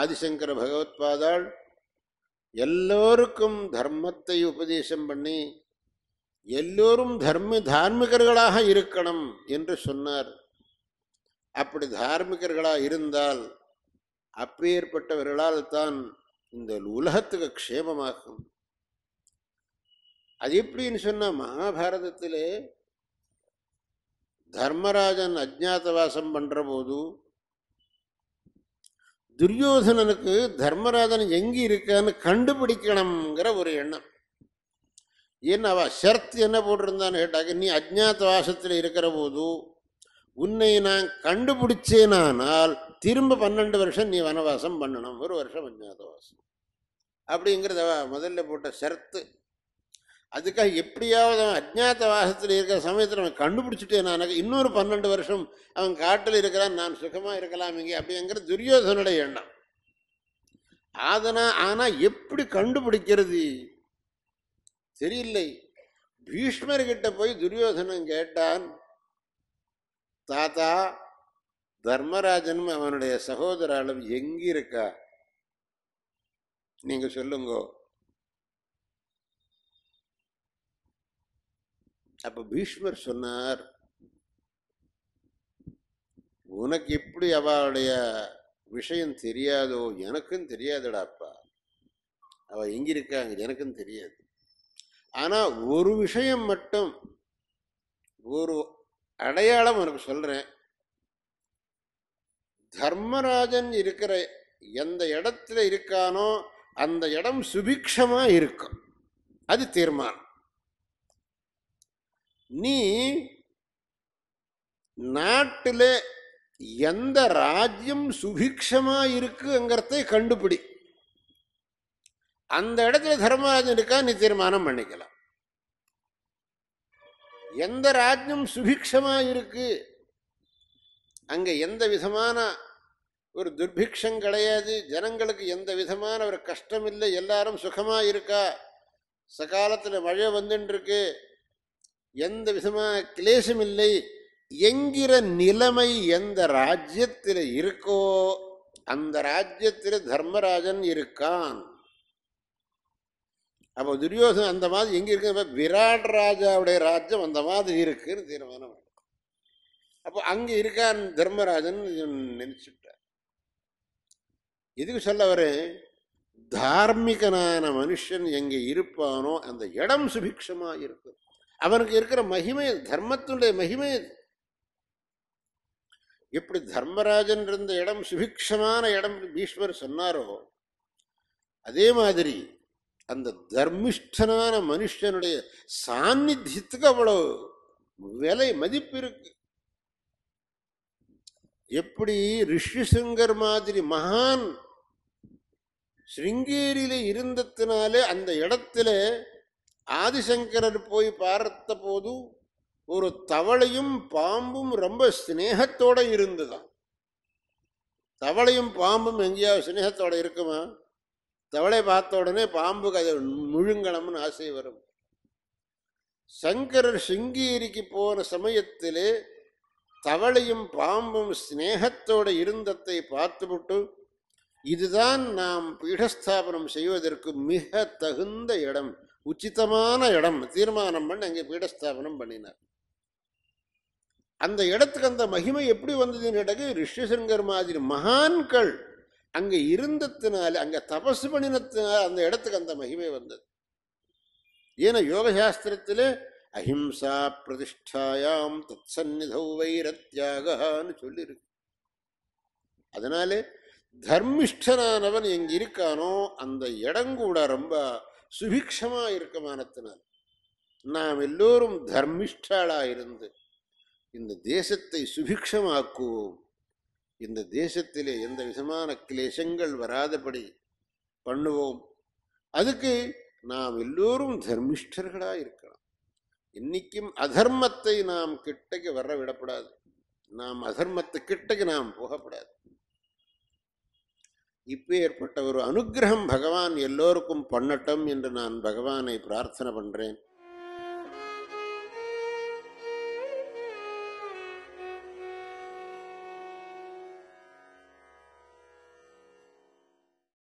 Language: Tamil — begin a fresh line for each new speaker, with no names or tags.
ஆதிசங்கர பகவத்பாதாள் எல்லோருக்கும் தர்மத்தை உபதேசம் பண்ணி எல்லோரும் தர்ம தார்மிகர்களாக இருக்கணும் என்று சொன்னார் அப்படி தார்மிகர்களாக இருந்தால் அப்பேற்பட்டவர்களால் தான் இந்த உலகத்துக்கு க்ஷேமமாகும் அது எப்படின்னு சொன்னால் மகாபாரதத்திலே தர்மராஜன் அஜ்ஞாதவாசம் பண்ணுற போது துரியோதனனுக்கு தர்மராஜன் எங்கே இருக்கான்னு கண்டுபிடிக்கணுங்கிற ஒரு எண்ணம் ஏன் அவ ஷர்த் என்ன போட்டிருந்தான்னு கேட்டாக்க நீ அஜ்ஞாத வாசத்தில் இருக்கிற போது உன்னை நான் கண்டுபிடிச்சேனானால் திரும்ப பன்னெண்டு வருஷம் நீ வனவாசம் பண்ணணும் ஒரு வருஷம் வாசம் அப்படிங்கிறத முதல்ல போட்ட ஷர்த்து அதுக்காக எப்படியாவது அவன் வாசத்தில் இருக்கிற சமயத்தில் அவன் கண்டுபிடிச்சிட்டே நான் இன்னொரு பன்னெண்டு வருஷம் அவன் காட்டில் இருக்கிறான் நான் சுகமாக இருக்கலாம் இங்கே அப்படிங்கிற துரியோதனுடைய எண்ணம் அதனா ஆனால் எப்படி கண்டுபிடிக்கிறது தெரியலை பீஷ்மர்கிட்ட போய் துரியோதனன் கேட்டான் தாத்தா தர்மராஜனும் அவனுடைய சகோதர எங்கிருக்கா நீங்கள் சொல்லுங்கோ அப்போ பீஷ்மர் சொன்னார் உனக்கு எப்படி அவளுடைய விஷயம் தெரியாதோ எனக்கும் தெரியாதுடாப்பா அவள் எங்கே இருக்காங்க எனக்கும் தெரியாது ஆனால் ஒரு விஷயம் மட்டும் ஒரு அடையாளம் உனக்கு சொல்கிறேன் தர்மராஜன் இருக்கிற எந்த இடத்துல இருக்கானோ அந்த இடம் சுபிக்ஷமாக இருக்கும் அது தீர்மானம் நீ நாட்டில் எந்த ராஜ்யம் சுபிக்ஷமாக இருக்குங்கிறத கண்டுபிடி அந்த இடத்துல தர்மராஜன் இருக்கா நீ தீர்மானம் பண்ணிக்கலாம் எந்த ராஜ்யம் சுபிக்ஷமாக இருக்கு அங்கே எந்த விதமான ஒரு துர்பிக்ஷம் கிடையாது ஜனங்களுக்கு எந்த விதமான ஒரு கஷ்டம் இல்லை எல்லாரும் சுகமாக இருக்கா சகாலத்தில் மழை வந்துட்டுருக்கு எந்த விதமான கிளேசம் இல்லை என்கிற நிலைமை எந்த ராஜ்யத்தில் இருக்கோ அந்த ராஜ்யத்தில் தர்மராஜன் இருக்கான் அப்போ துரியோசன் அந்த மாதிரி எங்கே இருக்கு விராட் ராஜாவுடைய ராஜ்யம் அந்த மாதிரி இருக்குன்னு தீர்மானம் அப்போ அங்கே இருக்கான் தர்மராஜன் நினச்சிட்டார் எதுக்கு சொல்ல வரேன் தார்மிகனான மனுஷன் எங்கே இருப்பானோ அந்த இடம் சுபிக்ஷமாக இருக்கும் அவனுக்கு இருக்கிற மகிமை தர்மத்தினுடைய மகிமை எப்படி தர்மராஜன் இருந்த இடம் சுபிக்ஷமான இடம் பீஷ்மர் சொன்னாரோ அதே மாதிரி அந்த தர்மிஷ்டனான மனுஷனுடைய சாநித்தியத்துக்கு அவ்வளோ விலை மதிப்பு இருக்கு எப்படி ரிஷிசுங்கர் மாதிரி மகான் ஸ்ருங்கேரியில இருந்ததுனாலே அந்த இடத்துல ஆதிசங்கரர் போய் பார்த்த போது ஒரு தவளையும் பாம்பும் ரொம்ப இருந்து இருந்துதான் தவளையும் பாம்பும் எங்கேயாவது ஸ்னேகத்தோடு இருக்குமா தவளை பார்த்த உடனே பாம்புக்கு கதை முழுங்கணம்னு ஆசை வரும் சங்கரர் சிங்கேரிக்கு போன சமயத்திலே தவளையும் பாம்பும் ஸ்னேகத்தோடு இருந்தத்தை பார்த்துவிட்டு இதுதான் நாம் பீடஸ்தாபனம் செய்வதற்கு மிக தகுந்த இடம் உச்சிதமான இடம் தீர்மானம் பண்ணி அங்கே பீடஸ்தாபனம் பண்ணினார் அந்த இடத்துக்கு அந்த மகிமை எப்படி வந்ததுன்னு இடகு ரிஷிசங்கர் மாதிரி மகான்கள் அங்கே இருந்ததுனால அங்கே தபசு பண்ணினத்தினால அந்த இடத்துக்கு அந்த மகிமை வந்தது ஏன்னா யோகசாஸ்திரத்தில் அஹிம்சா பிரதிஷ்டாயாம் தத் சந்நிதௌ வைரத்யாகான்னு சொல்லியிருக்கு அதனாலே தர்மிஷ்டனானவன் எங்கே இருக்கானோ அந்த இடம் கூட ரொம்ப சுபிக்ஷமாக இருக்க மானத்தினால் நாம் எல்லோரும் தர்மிஷ்டாளாக இருந்து இந்த தேசத்தை சுபிக்ஷமாக்குவோம் இந்த தேசத்திலே எந்த விதமான கிளேசங்கள் வராதபடி பண்ணுவோம் அதுக்கு நாம் எல்லோரும் தர்மிஷ்டர்களாக இருக்கணும் இன்னைக்கும் அதர்மத்தை நாம் கிட்டக்கு வர விடப்படாது நாம் அதர்மத்தை கிட்டக்கு நாம் போகப்படாது இப்போ ஏற்பட்ட ஒரு அனுகிரகம் பகவான் எல்லோருக்கும் பண்ணட்டும் என்று நான் பகவானை பிரார்த்தனை பண்ணுறேன்